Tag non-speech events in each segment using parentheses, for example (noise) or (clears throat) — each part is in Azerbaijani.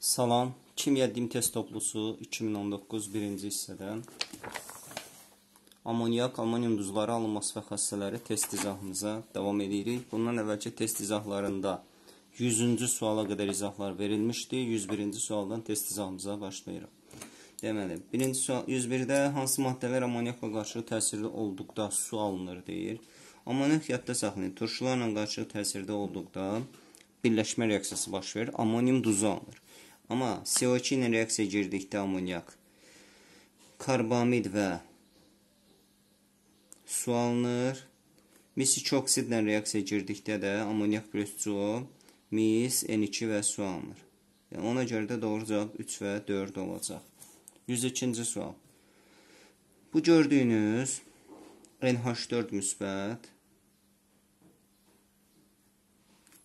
Salam, kimya dim test toplusu 2019 birinci hissədən. Amoniak, amonium duzları alınması və xassələri test izahımıza davam edirik. Bundan əvvəlki test izahlarında 100-cü suala qədər izahlar verilmişdi. 101-ci sualdan test izahımıza başlayırıq. Deməli, birinci sual 101-də hansı maddələr amoniakla qarşı təsirli olduqda su alınır deyir. Amoniak yadda saxlayın. Turşularla qarşı təsirdə olduqda birləşmə reaksiyası baş verir. Amonium duzu alınır. Amma CO2 ilə reaksiyaya girdikdə amonyak karbamid və su alınır. Misik oksidlə reaksiyaya girdikdə də amonyak plus CO, mis, N2 və su alınır. Yəni, ona görə də doğru cavab 3 və 4 olacaq. 102-ci sual. Bu gördüyünüz NH4 müsbət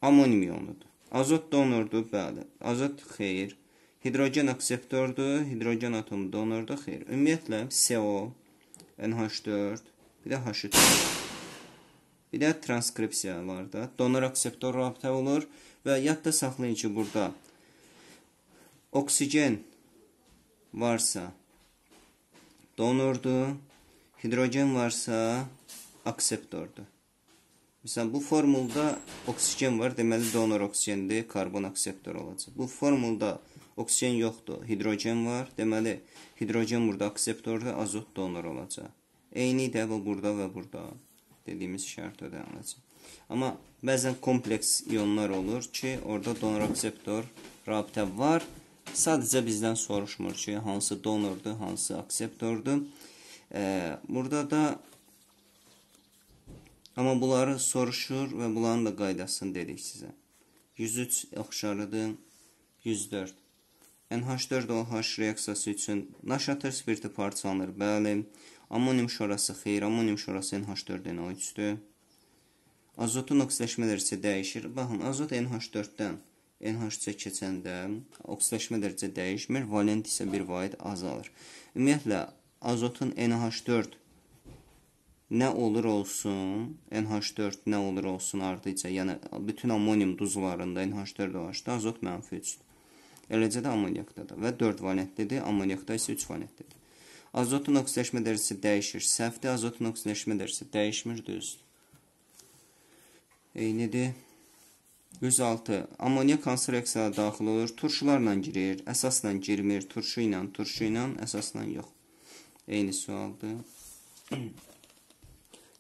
amonium ionidir. Azot donordur, bəli. Azot xeyr. Hidrogen akseptordur, hidrogen atomu donordur, xeyr. Ümumiyyətlə CO, NH4, bir də H3. Bir də transkripsiya var da. Donor akseptor rabitə olur və yadda saxlayın ki, burada oksigen varsa donordur, hidrogen varsa akseptordur. Məsələn, bu formulda oksigen var, deməli donor oksigendir, karbon akseptor olacaq. Bu formulda oksigen yoxdur, hidrogen var, deməli hidrogen burada akseptordur, azot donor olacaq. Eyni də bu burada və burada dediyimiz şərt ödəniləcək. Amma bəzən kompleks ionlar olur ki, orada donor akseptor rabitə var. Sadəcə bizdən soruşmur ki, hansı donordur, hansı akseptordur. Burada da Amma bunları soruşur və bunların da qaydasını dedik sizə. 103 oxşarıdır. 104. NH4OH reaksiyası üçün naşatır spirti parçalanır. Bəli. Amonium şorası xeyr, amonium şorası NH4NO3-dür. Azotun oksidləşmə dərəcəsi dəyişir. Baxın, azot NH4-dən NH3-ə keçəndə oksidləşmə dərəcəsi dəyişmir, valent isə bir vahid azalır. Ümumiyyətlə azotun NH4 nə olur olsun, NH4 nə olur olsun ardıca, yəni bütün ammonium duzlarında NH4OH-da azot mənfi 3-dür. Eləcə də ammoniakda da və 4 valentlidir, ammoniakda isə 3 valentlidir. Azotun oksidləşmə dərəcəsi dəyişir, səhvdir, azotun oksidləşmə dərəcəsi dəyişmir, düzdür. Eynidir. 106. Ammoniak hansı reaksiyaya daxil olur? Turşularla girir, əsasla girmir, turşu ilə, turşu ilə, əsasla yox. Eyni sualdır. (clears throat)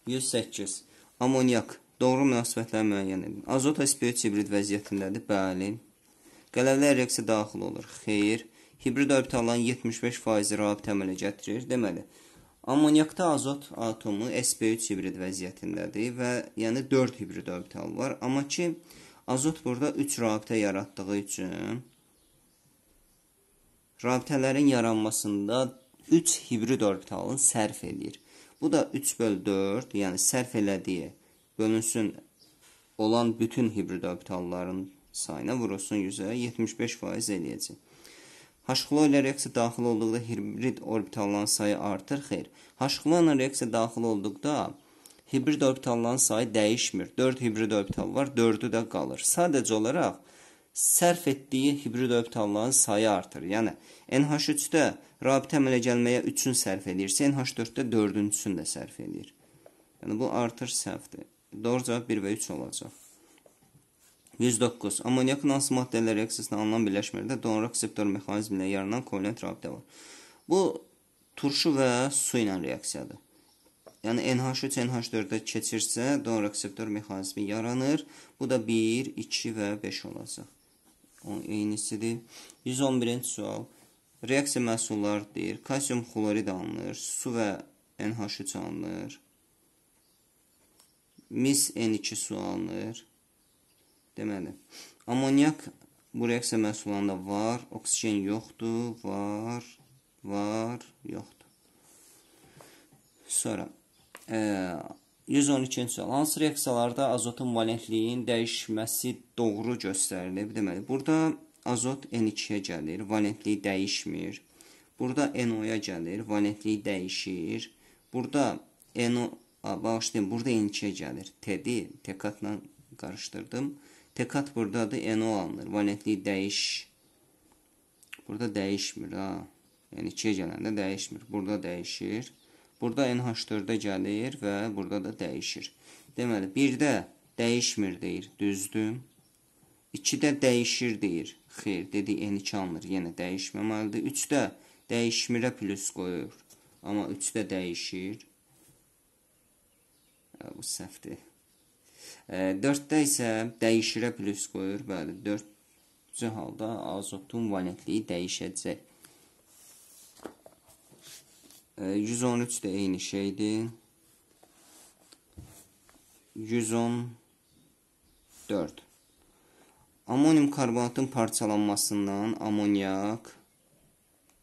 108. Amoniak doğru münasibətlər müəyyən edin. Azot və spirit hibrid vəziyyətindədir. Bəli. Qələvlər reaksiya daxil olur. Xeyr. Hibrid orbitalların 75% rabitə əmələ gətirir. Deməli, amoniakda azot atomu SP3 hibrid vəziyyətindədir və yəni 4 hibrid orbital var. Amma ki, azot burada 3 rabitə yaratdığı üçün rabitələrin yaranmasında 3 hibrid orbitalın sərf eləyir. Bu da 3 böl 4, yəni sərf elədiyi bölünsün olan bütün hibrid orbitalların sayına vurulsun 100-ə 75% eləyəcək. Haşxlo ilə reaksiya daxil olduqda hibrid orbitalların sayı artır, xeyr. Haşxlo ilə reaksiya daxil olduqda hibrid orbitalların sayı dəyişmir. 4 hibrid orbital var, 4-ü də qalır. Sadəcə olaraq sərf etdiyi hibrid orbitalların sayı artır. Yəni NH3-də rabitə əmələ gəlməyə 3-ün sərf edirsə, NH4-də 4-üncüsünü də sərf edir. Yəni bu artır səhvdir. Doğru cavab 1 və 3 olacaq. 109. Amoniakın hansı maddələr reaksiyasına alınan birləşmələrdə donor akseptor mexanizmi ilə yaranan kovalent rabitə var. Bu turşu və su ilə reaksiyadır. Yəni NH3 NH4-də keçirsə, donor akseptor mexanizmi yaranır. Bu da 1, 2 və 5 olacaq. Onun eynisidir. 111-ci sual. Reaksiya məhsulları deyir. Kalsium xlorid alınır, su və NH3 alınır. Mis N2 su alınır. Deməli, amonyak bu reaksiya məhsullarında var, oksigen yoxdur, var, var, yoxdur. Sonra, ə, e, 112-ci sual. Hansı reaksiyalarda azotun valentliyin dəyişməsi doğru göstərilib? Deməli, burada azot N2-yə gəlir, valentliyi dəyişmir. Burada NO-ya gəlir, valentliyi dəyişir. Burada NO, bağışlayın, burada N2-yə gəlir. TD, TK-la qarışdırdım. TK buradadır, NO alınır, valentliyi dəyiş. Burada dəyişmir, ha. Yəni 2-yə gələndə dəyişmir, burada dəyişir. Burada NH4-ə gəlir və burada da dəyişir. Deməli, 1-də dəyişmir deyir, düzdür. 2-də dəyişir deyir. Xeyr, dedi N2 alınır, yenə dəyişməməlidir. 3-də dəyişmirə plus qoyur, amma 3-də dəyişir. Bu səhvdir. 4-də e, isə dəyişirə plus qoyur, bəli, 4-cü halda azotun valentliyi dəyişəcək. 113 də eyni şeydir. 114 Amonium karbonatın parçalanmasından amoniak,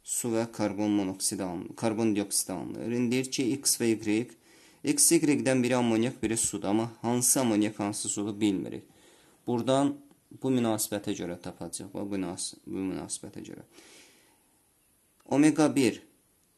su və karbon monoksid alınır, karbon dioksid alınır. İndi deyir ki, X və Y, X, Y-dən biri amoniak, biri sudur, amma hansı amoniak, hansı sudur bilmirik. Buradan bu münasibətə görə tapacaq, bu, münasib bu münasibətə görə. Omega 1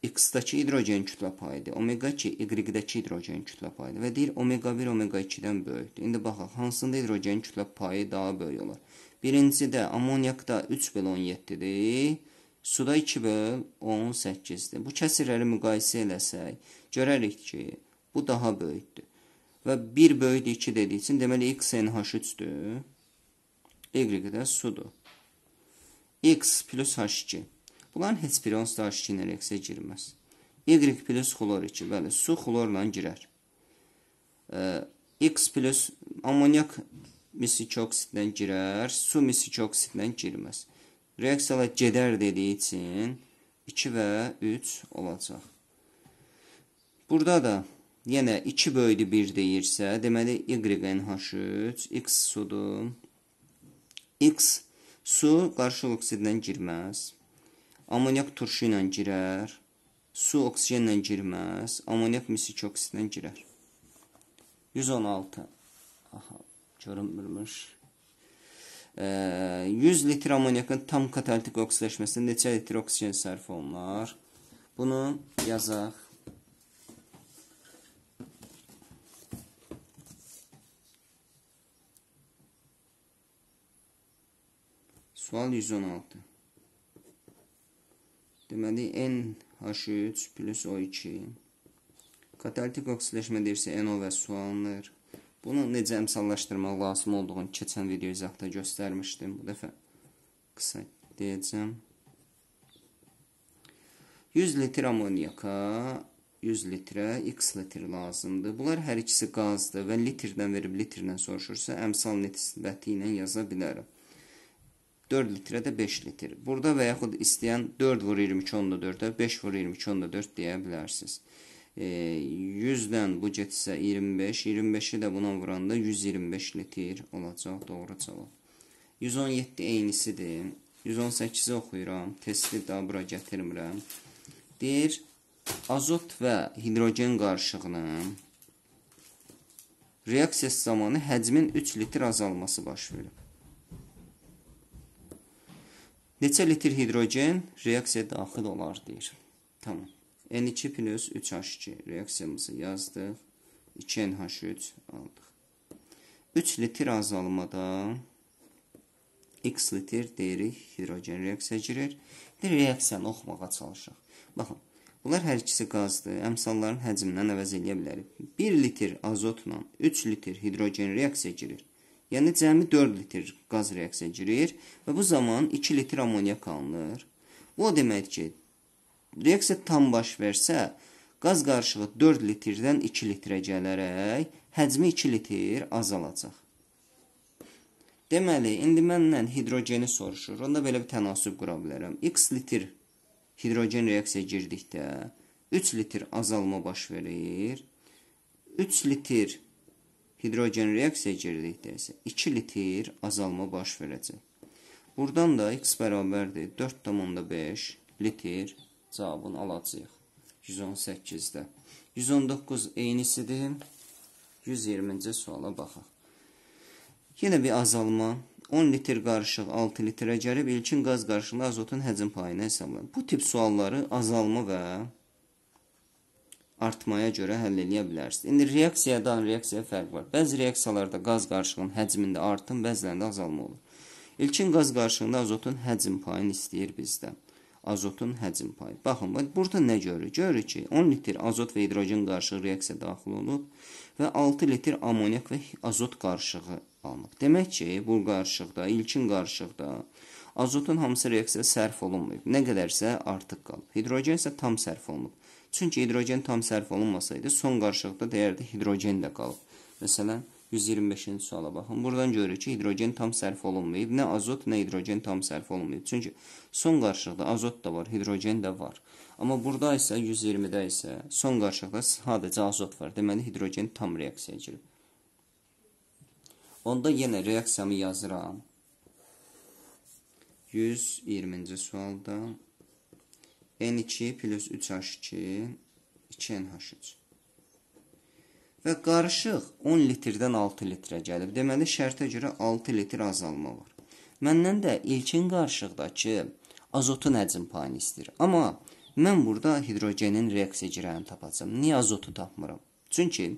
X-dakı hidrogen kütlə payıdır. Omega 2 Y-dakı hidrogen kütlə payıdır və deyir omega 1 omega 2-dən böyükdür. İndi baxaq hansında hidrogen kütlə payı daha böyük olar. Birincidə amoniakda 3 böl 17-dir. Suda 2 böl 18-dir. Bu kəsirləri müqayisə eləsək görərik ki, bu daha böyükdür. Və 1 böyükdür 2 dediyi üçün deməli XNH3-dür. Y də sudur. X plus H2. Bunların heç biri onsuz da kinereksə girməz. Y plus xlor 2, bəli, su xlorla girər. E, X plus amoniak misik oksiddən girər, su misik oksiddən girməz. Reaksiyalar gedər dediyi üçün 2 və 3 olacaq. Burada da yenə 2 böyüdü 1 deyirsə, deməli YNH3, X sudur. X su qarşılıq oksiddən girməz. Amonyak turşu ilə girər. Su oksigenlə girməz. Amonyak misik oksidən girər. 116. Aha, görünmürmüş. E, 100 litre amonyakın tam katalitik oksidləşməsində neçə litre oksijen sarf olunar? Bunu yazaq. Sual 116. Deməli, NH3 plus O2 katalitik oksidləşmə deyirsə NO və su alınır. Bunu necə əmsallaşdırmaq lazım olduğunu keçən video izahda göstərmişdim. Bu dəfə qısa deyəcəm. 100 litr amoniyaka 100 litrə x litr lazımdır. Bunlar hər ikisi qazdır və litrdən verib litrdən soruşursa, əmsal nisbəti ilə yaza bilərəm. 4 litrə də 5 litr. Burada və yaxud istəyən 4 vur 22 onda 4-ə, 5 vur 22 onda 4 deyə bilərsiniz. E, 100-dən bu getsə 25, 25-i də buna vuranda 125 litr olacaq doğru cavab. 117 eynisidir. 118-i oxuyuram, testi də bura gətirmirəm. Deyir, azot və hidrogen qarışığının reaksiyası zamanı həcmin 3 litr azalması baş verir. Neçə litr hidrogen reaksiyaya daxil olar deyir. Tamam. N2 plus 3H2 reaksiyamızı yazdıq. 2NH3 aldıq. 3 litr azalmada X litr deyirik hidrogen reaksiya girir. Bir reaksiyanı oxumağa çalışaq. Baxın, bunlar hər ikisi qazdır. Əmsalların həcmindən əvəz eləyə bilərik. 1 litr azotla 3 litr hidrogen reaksiya girir. Yəni cəmi 4 litr qaz reaksiyaya girir və bu zaman 2 litr amoniak alınır. Bu o deməkdir ki, reaksiya tam baş versə, qaz qarışığı 4 litrdən 2 litrə gələrək həcmi 2 litr azalacaq. Deməli, indi məndən hidrogeni soruşur. Onda belə bir tənasüb qura bilərəm. X litr hidrogen reaksiyaya girdikdə 3 litr azalma baş verir. 3 litr hidrogen reaksiyaya girdikdə isə 2 litr azalma baş verəcək. Buradan da x bərabərdir 4,5 litr cavabını alacağıq. 118-də. 119 eynisidir. 120-ci suala baxaq. Yenə bir azalma. 10 litr qarışıq 6 litrə gəlib ilkin qaz qarışığında azotun həcm payını hesablayın. Bu tip sualları azalma və artmaya görə həll eləyə bilərsiniz. İndi reaksiyadan reaksiyaya fərq var. Bəzi reaksiyalarda qaz qarışığının həcmində artım, bəzilərində azalma olur. İlkin qaz qarışığında azotun həcm payını istəyir bizdən. Azotun həcm payı. Baxın, burada nə görürük? Görürük ki, 10 litr azot və hidrogen qarışığı reaksiya daxil olub və 6 litr amoniak və azot qarışığı alınıb. Demək ki, bu qarışıqda, ilkin qarışıqda azotun hamısı reaksiyaya sərf olunmayıb. Nə qədərsə artıq qalıb. Hidrogen isə tam sərf olunub. Çünki hidrogen tam sərf olunmasaydı, son qarışıqda dəyərdə hidrogen də qalıb. Məsələn, 125-ci suala baxın. Buradan görürük ki, hidrogen tam sərf olunmayıb. Nə azot, nə hidrogen tam sərf olunmayıb. Çünki son qarışıqda azot da var, hidrogen də var. Amma burada isə 120-də isə son qarışıqda sadəcə azot var. Deməli hidrogen tam reaksiyaya girib. Onda yenə reaksiyamı yazıram. 120-ci sualda N2 plus 3H2, 2NH3. Və qarışıq 10 litrdən 6 litrə gəlib. Deməli, şərtə görə 6 litr azalma var. Məndən də ilkin qarışıqdakı azotun həcm payını istəyir. Amma mən burada hidrogenin reaksiya girəyini tapacam. Niyə azotu tapmıram? Çünki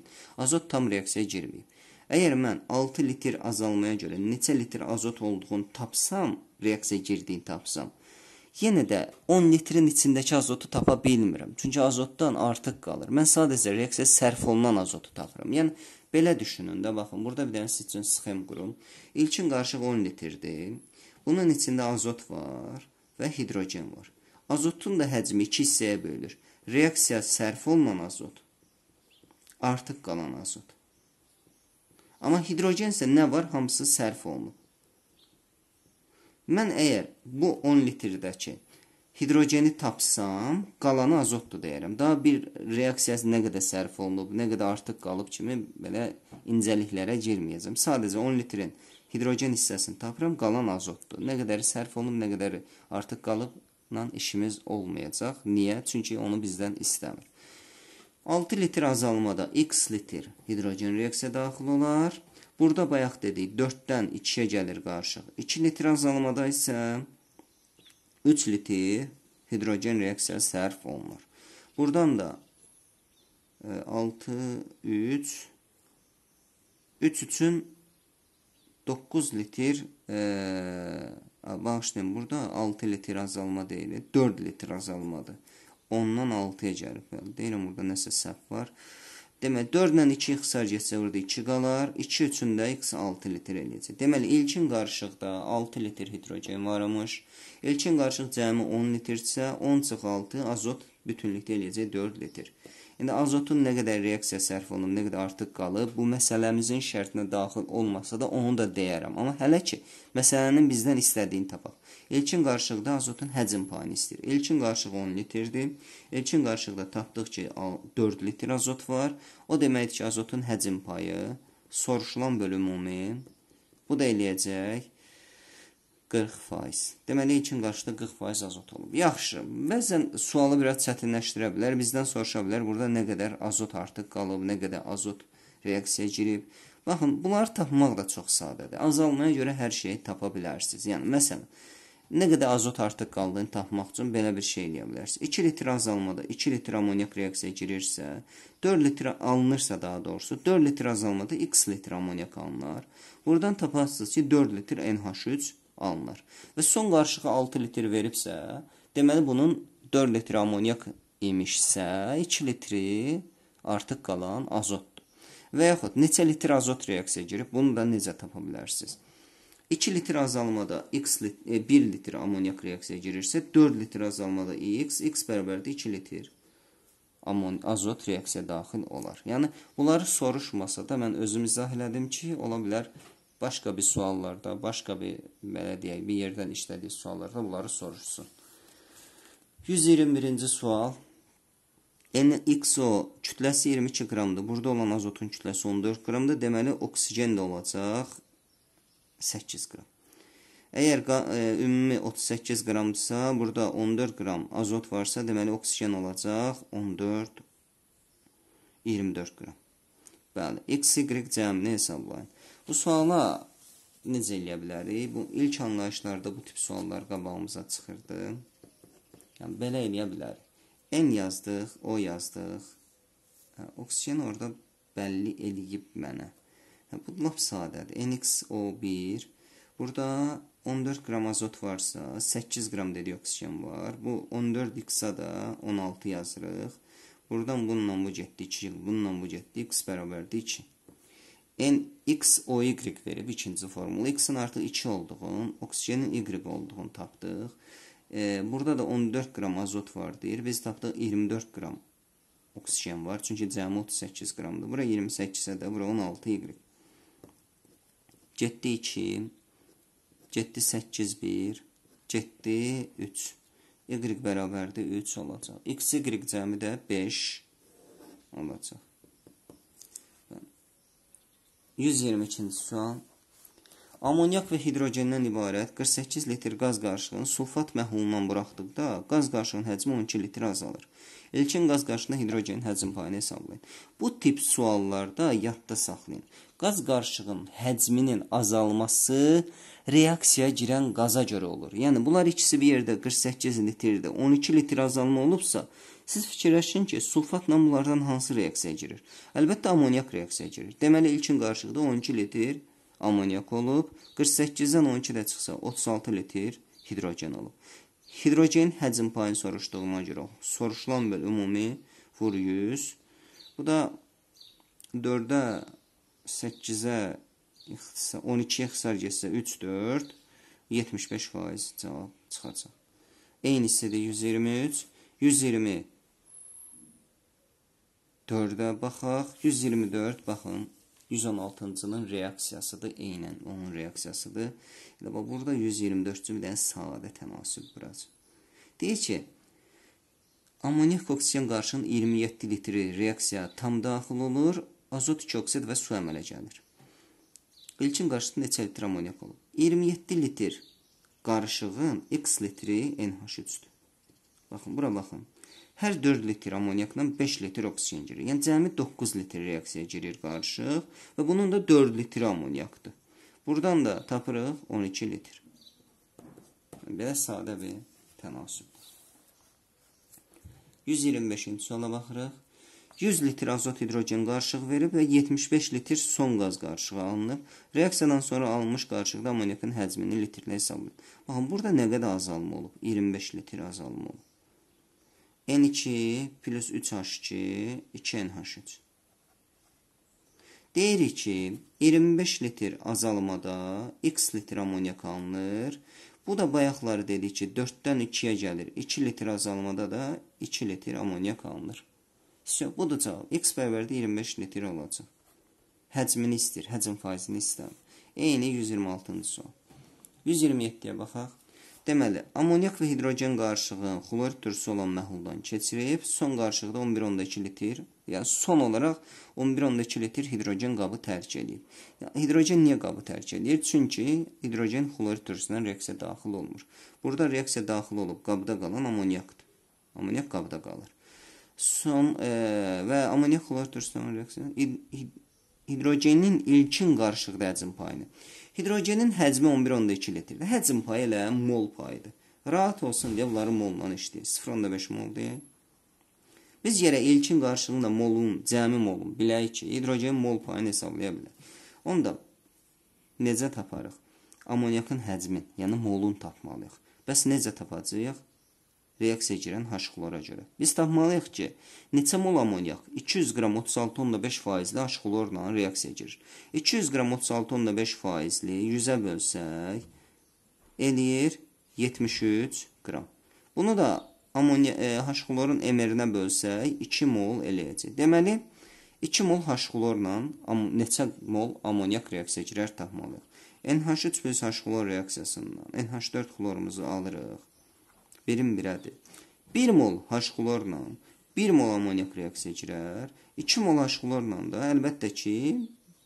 azot tam reaksiyaya girməyib. Əgər mən 6 litr azalmaya görə neçə litr azot olduğunu tapsam, reaksiyaya girdiyini tapsam, yenə də 10 litrin içindəki azotu tapa bilmirəm. Çünki azotdan artıq qalır. Mən sadəcə reaksiyaya sərf olunan azotu tapıram. Yəni belə düşünün də baxın, burada bir dənə siz üçün sxem qurum. İlkin qarışıq 10 litrdir. Bunun içində azot var və hidrogen var. Azotun da həcmi 2 hissəyə bölünür. Reaksiya sərf olunan azot, artıq qalan azot. Amma hidrogen isə nə var, hamısı sərf olunub. Mən əgər bu 10 litrdəki hidrogeni tapsam, qalanı azotdur deyərəm. Daha bir reaksiyası nə qədər sərf olunub, nə qədər artıq qalıb kimi belə incəliklərə girməyəcəm. Sadəcə 10 litrin hidrogen hissəsini tapıram, qalan azotdur. Nə qədər sərf olunub, nə qədər artıq qalıbla işimiz olmayacaq. Niyə? Çünki onu bizdən istəmir. 6 litr azalmada x litr hidrogen reaksiya daxil olar. Burada bayaq dedik 4-dən 2-yə gəlir qarışıq. 2 litr azalmada isə 3 litr hidrogen reaksiyası sərf olunur. Buradan da 6 3 3 üçün 9 litr e, bağışlayın burada 6 litr azalma deyil 4 litr azalmadır ondan 6-ya gəlib deyirəm burada nəsə səhv var Deməli 4 ilə 2 xisar getsə burada 2 qalar. 2 üçün də x 6 litr eləyəcək. Deməli ilkin qarışıqda 6 litr hidrogen varmış. İlkin qarışıq cəmi 10 litrsə, 10 çıx 6 azot bütünlükdə eləyəcək 4 litr. İndi azotun nə qədər reaksiya sərf olunub, nə qədər artıq qalıb, bu məsələmizin şərtinə daxil olmasa da onu da deyərəm. Amma hələ ki məsələnin bizdən istədiyini tapaq. Elçin qarışıqda azotun həcm payını istəyir. Elçin qarışığı 10 litrdir. Elçin qarışıqda tapdıq ki 4 litr azot var. O deməkdir ki, azotun həcm payı soruşulan bölüm umi bu da eləyəcək 40%. Deməli, ilkin qarşıda 40% azot olub. Yaxşı, bəzən sualı biraz çətinləşdirə bilər. Bizdən soruşa bilər, burada nə qədər azot artıq qalıb, nə qədər azot reaksiyaya girib. Baxın, bunları tapmaq da çox sadədir. Azalmaya görə hər şeyi tapa bilərsiniz. Yəni, məsələn, nə qədər azot artıq qaldığını tapmaq üçün belə bir şey eləyə bilərsiniz. 2 litr azalmada 2 litr amoniak reaksiyaya girirsə, 4 litr alınırsa daha doğrusu, 4 litr azalmada x litr amoniak alınar. Buradan taparsınız ki, 4 litr NH3 alınır. Və son qarışığı 6 litr veribsə, deməli bunun 4 litr amoniak imişsə, 2 litri artıq qalan azotdur. Və yaxud neçə litr azot reaksiyaya girib, bunu da necə tapa bilərsiniz? 2 litr azalmada x lit 1 e, litr amoniak reaksiyaya girirsə, 4 litr azalmada x, x bərabərdir 2 litr amon azot reaksiyaya daxil olar. Yəni bunları soruşmasa da mən özüm izah elədim ki, ola bilər başqa bir suallarda, başqa bir belə deyək, bir yerdən işlədiyi suallarda bunları soruşsun. 121-ci sual. NXO kütləsi 22 qramdır. Burada olan azotun kütləsi 14 qramdır. Deməli oksigen də olacaq 8 qram. Əgər e, ümumi 38 qramdırsa, burada 14 qram azot varsa, deməli oksigen olacaq 14 24 qram. Bəli, x y cəmini hesablayın. Bu suala necə eləyə bilərik? Bu ilk anlayışlarda bu tip suallar qabağımıza çıxırdı. Yəni belə eləyə bilərik. N yazdıq, O yazdıq. Hə, oksigen orada bəlli eləyib mənə. Hə, bu lap sadədir. NxO1 burada 14 qram azot varsa, 8 qram dedi oksigen var. Bu 14x-a da 16 yazırıq. Buradan bununla bu getdi 2, bununla bu getdi x bərabərdir 2 n x o y verib ikinci formula x-in artıq 2 olduğunu, oksigenin y olduğunu tapdıq. E, burada da 14 qram azot var deyir. Biz tapdıq 24 qram oksigen var. Çünki cəmi 38 qramdır. Bura 28-ə də, bura 16 y. Getdi 2, getdi 8, 1, getdi 3. Y bərabərdir 3 olacaq. X, Y cəmi də 5 olacaq. 122-ci sual. Amoniak və hidrogendən ibarət 48 litr qaz qarışığını sulfat məhumundan buraxdıqda qaz qarışığının həcmi 12 litr azalır. İlkin qaz qarışığında hidrogenin həcm payını hesablayın. Bu tip suallarda yadda saxlayın. Qaz qarışığının həcminin azalması reaksiyaya girən qaza görə olur. Yəni bunlar ikisi bir yerdə 48 litrdə 12 litr azalma olubsa, Siz fikirləşin ki, sulfatla bunlardan hansı reaksiyaya girir? Əlbəttə amoniak reaksiyaya girir. Deməli ilkin qarışıqda 12 litr amoniak olub, 48-dən 12 də çıxsa 36 litr hidrogen olub. Hidrogen həcm payını soruşduğuma görə soruşulan böl ümumi vur 100. Bu da 4-ə 8-ə 12-yə xisar getsə 3 4 75% cavab çıxacaq. Eynisi də 123 120 4-ə baxaq. 124 baxın. 116-cının reaksiyasıdır, eynən onun reaksiyasıdır. Elə bax burada 124-cü bir dənə sadə təmasüb burası. Deyir ki, amoniyak oksigen qarşının 27 litri reaksiya tam daxil olur, azot oksid və su əmələ gəlir. İlkin qarşısında neçə litr amoniyak olub? 27 litr qarışığın x litri NH3-dür. Baxın, bura baxın. Hər 4 litr amoniakdan 5 litr oksigen girir. Yəni cəmi 9 litr reaksiyaya girir qarışıq və bunun da 4 litri amoniakdır. Buradan da tapırıq 12 litr. Belə sadə bir tənasübdür. 125-ci suala baxırıq. 100 litr azot hidrogen qarışıq verib və 75 litr son qaz qarışığı alınıb. Reaksiyadan sonra alınmış qarışıqda amoniakın həcmini litrlə hesab edin. Baxın, burada nə qədər azalma olub? 25 litr azalma olub. N2 plus 3H2, 2NH3. Deyirik ki, 25 litr azalmada x litr amoniyak alınır. Bu da bayaqları dedik ki, 4-dən 2-yə gəlir. 2 litr azalmada da 2 litr amoniyak alınır. So, budur cavab. X bərabərdə 25 litr olacaq. Həcmini istəyir, həcm faizini istəyir. Eyni 126-cı sual. 127-yə baxaq. Deməli, amoniak və hidrogen qarışığı xlorid türsü olan məhluldan keçirilib, son qarışıqda 11.2 litr, yəni son olaraq 11.2 litr hidrogen qabı tərk edib. Yəni, hidrogen niyə qabı tərk edir? Çünki hidrogen xlorid türsündən reaksiyaya daxil olmur. Burada reaksiyaya daxil olub qabda qalan amoniakdır. Amoniak qabda qalır. Son e, və amoniak xlorid türsündən reaksiya hid hid hidrogenin ilkin qarışıqda həcm payını Hidrogenin həcmi 11.2 litrdir. Həcm payı ilə mol payıdır. Rahat olsun deyə bunları molla işləyir. 0.5 moldur. Biz yerə ilkin qarşılığında molun, cəmi molun biləyik ki, hidrogenin mol payını hesablaya bilərik. Onu da necə taparıq? Amoniakın həcmin, yəni molun tapmalıyıq. Bəs necə tapacağıq? reaksiyaya girən aşıqlara görə. Biz tapmalıyıq ki, neçə mol amoniak 200 qram 36.5 faizli aşıqlarla reaksiyaya girir. 200 qram 36.5 faizli 100-ə bölsək eləyir 73 qram. Bunu da amoniya e, haşxlorun MR-nə bölsək 2 mol eləyəcək. Deməli 2 mol haşxlorla neçə mol amoniak reaksiyaya girər tapmalıyıq. NH3+ haşxlor reaksiyasından NH4 xlorumuzu alırıq verim birədir. 1 mol H klorla 1 mol amoniak reaksiyaya girər. 2 mol H klorla da əlbəttə ki,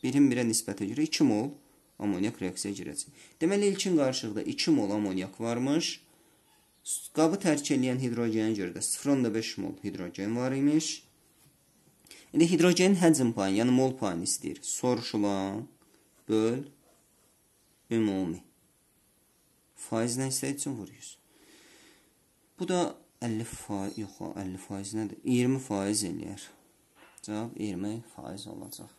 1-in 1-ə nisbətə görə 2 mol amoniak reaksiyaya girəcək. Deməli ilkin qarışıqda 2 mol amoniak varmış. Qabı tərk edən hidrogenə görə də 0.5 mol hidrogen var imiş. İndi hidrogenin həcm payını, yəni mol payını istəyir. Soruşulan böl ümumi. Faizlə isə üçün vuruyoruz. Bu da 50 faiz, yox, 50 faiz nədir? 20 faiz eləyər. Cavab 20 faiz olacaq.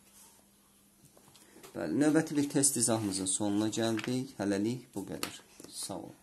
Bəli, növbəti bir test izahımızın sonuna gəldik. Hələlik bu qədər. Sağ olun.